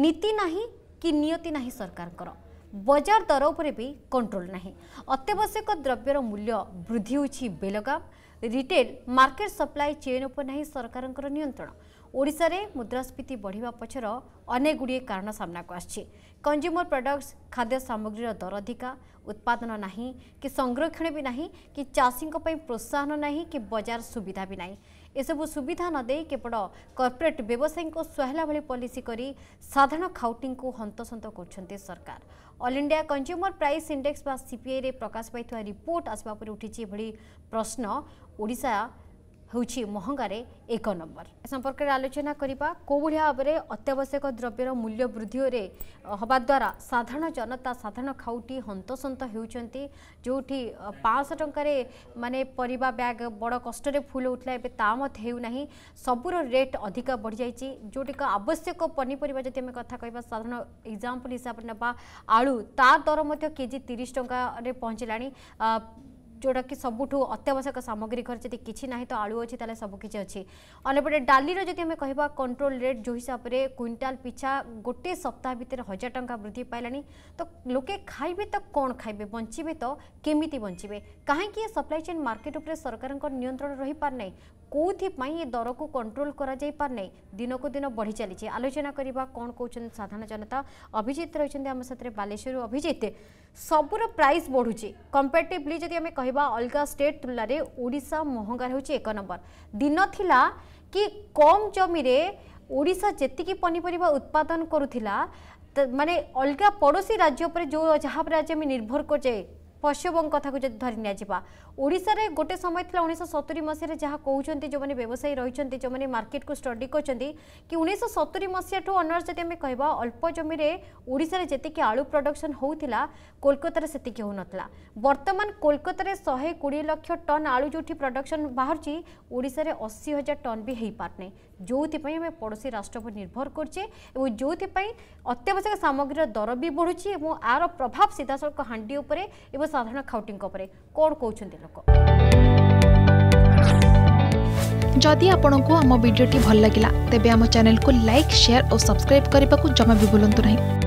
ନୀତି ନାହିଁ କି ନିୟତି ନାହିଁ ସରକାରଙ୍କର ବଜାର ଦର ଉପରେ ବି କଣ୍ଟ୍ରୋଲ ନାହିଁ ଅତ୍ୟାବଶ୍ୟକ ଦ୍ରବ୍ୟର ମୂଲ୍ୟ ବୃଦ୍ଧି ହେଉଛି ବେଲଗାମ ରିଟେଲ ମାର୍କେଟ ସପ୍ଲାଇ ଚେନ୍ ଉପରେ ନାହିଁ ସରକାରଙ୍କର ନିୟନ୍ତ୍ରଣ ओडार मुद्रास्फीति बढ़ा पक्षर अनेक गुड़े कारण सामना को आंज्यूमर प्रडक्ट खाद्य सामग्री दर अधिका उत्पादन ना कि संरक्षण भी ना कि चाषीों प्रोत्साहन ना कि बजार सुविधा भी ना यह सुविधा नदे केवल कर्पोरेट व्यवसायी को सुहला भाई पलिस कर साधारण खाउटी को हंतसंत कर सरकार all India consumer price index CPI रे प्रकाश पाई रिपोर्ट आसवापुर उठी प्रश्न ओडा हेर्नु महँगै एक नम्बर सम्पर्क आलोचना कोही भिडियो भावर अत्यावश्यक द्रव्य मूल्य वृद्धि हे द्वारा साधारण जनता साधारण खाउटी हन्तसन्त हुन्छ जोटि पाँचश टा मेवा ब्याग बड कष्ट उठाएर तामाउना सबुर रेट अधिक बढिजाइन्छ जोटिको आवश्यक पनिपर जति कथा कहाँ साधारण एक्जामपल एक्जाम्पल हिसाबले नु तार दरमा केजी तिरि टे पहचला ଯେଉଁଟାକି ସବୁଠୁ ଅତ୍ୟାବଶ୍ୟକ ସାମଗ୍ରୀ ଘରେ ଯଦି କିଛି ନାହିଁ ତ ଆଳୁ ଅଛି ତାହେଲେ ସବୁକିଛି ଅଛି ଅନ୍ୟପଟେ ଡାଲିର ଯଦି ଆମେ କହିବା କଣ୍ଟ୍ରୋଲ ରେଟ୍ ଯେଉଁ ହିସାବରେ କୁଇଣ୍ଟାଲ ପିଛା ଗୋଟିଏ ସପ୍ତାହ ଭିତରେ ହଜାର ଟଙ୍କା ବୃଦ୍ଧି ପାଇଲାଣି ତ ଲୋକେ ଖାଇବେ ତ କ'ଣ ଖାଇବେ ବଞ୍ଚିବେ ତ କେମିତି ବଞ୍ଚିବେ କାହିଁକି ଏ ସପ୍ଲାଇ ଚେନ୍ ମାର୍କେଟ ଉପରେ ସରକାରଙ୍କ ନିୟନ୍ତ୍ରଣ ରହିପାରୁନାହିଁ କେଉଁଥିପାଇଁ ଏ ଦରକୁ କଣ୍ଟ୍ରୋଲ କରାଯାଇପାରୁନାହିଁ ଦିନକୁ ଦିନ ବଢ଼ି ଚାଲିଛି ଆଲୋଚନା କରିବା କ'ଣ କହୁଛନ୍ତି ସାଧାରଣ ଜନତା ଅଭିଜିତ ରହିଛନ୍ତି ଆମ ସାଥିରେ ବାଲେଶ୍ୱରରୁ ଅଭିଜିତ ସବୁର ପ୍ରାଇସ୍ ବଢ଼ୁଛି କମ୍ପେରେଟିଭଲି ଯଦି ଆମେ କହିବା ଅଲଗା ଷ୍ଟେଟ୍ ତୁଳନାରେ ଓଡ଼ିଶା ମହଙ୍ଗା ହେଉଛି ଏକ ନମ୍ବର ଦିନ ଥିଲା କି କମ୍ ଜମିରେ ଓଡ଼ିଶା ଯେତିକି ପନିପରିବା ଉତ୍ପାଦନ କରୁଥିଲା ମାନେ ଅଲଗା ପଡ଼ୋଶୀ ରାଜ୍ୟ ଉପରେ ଯେଉଁ ଯାହା ଉପରେ ଆଜି ଆମେ ନିର୍ଭର କରୁଛେ ପଶ୍ଚିମବଙ୍ଗ କଥାକୁ ଯଦି ଧରି ନିଆଯିବା ଓଡ଼ିଶାରେ ଗୋଟେ ସମୟ ଥିଲା ଉଣେଇଶହ ସତୁରି ମସିହାରେ ଯାହା କହୁଛନ୍ତି ଯେଉଁମାନେ ବ୍ୟବସାୟୀ ରହିଛନ୍ତି ଯେଉଁମାନେ ମାର୍କେଟକୁ ଷ୍ଟଡି କରିଛନ୍ତି କି ଉଣେଇଶହ ସତୁରି ମସିହାଠୁ ଅନର୍ସ ଯଦି ଆମେ କହିବା ଅଳ୍ପ ଜମିରେ ଓଡ଼ିଶାରେ ଯେତିକି ଆଳୁ ପ୍ରଡକ୍ସନ୍ ହେଉଥିଲା କୋଲକାତାରେ ସେତିକି ହେଉନଥିଲା ବର୍ତ୍ତମାନ କୋଲକାତାରେ ଶହେ କୋଡ଼ିଏ ଲକ୍ଷ ଟନ୍ ଆଳୁ ଯେଉଁଠି ପ୍ରଡକ୍ସନ୍ ବାହାରୁଛି ଓଡ଼ିଶାରେ ଅଶୀ ହଜାର ଟନ୍ ବି ହୋଇପାରୁନି ଯେଉଁଥିପାଇଁ ଆମେ ପଡ଼ୋଶୀ ରାଷ୍ଟ୍ର ଉପରେ ନିର୍ଭର କରୁଛେ ଏବଂ ଯେଉଁଥିପାଇଁ ଅତ୍ୟାବଶ୍ୟକ ସାମଗ୍ରୀର ଦର ବି ବଢ଼ୁଛି ଏବଂ ଆର ପ୍ରଭାବ ସିଧାସଳଖ ହାଣ୍ଡି ଉପରେ ଏବଂ साधारण खाउटी कौन कहते लोक जदि आपण आम भिडी भल लगा तेब चेल को लाइक सेयार और सब्सक्राइब करने को जमा भी बुलां नहीं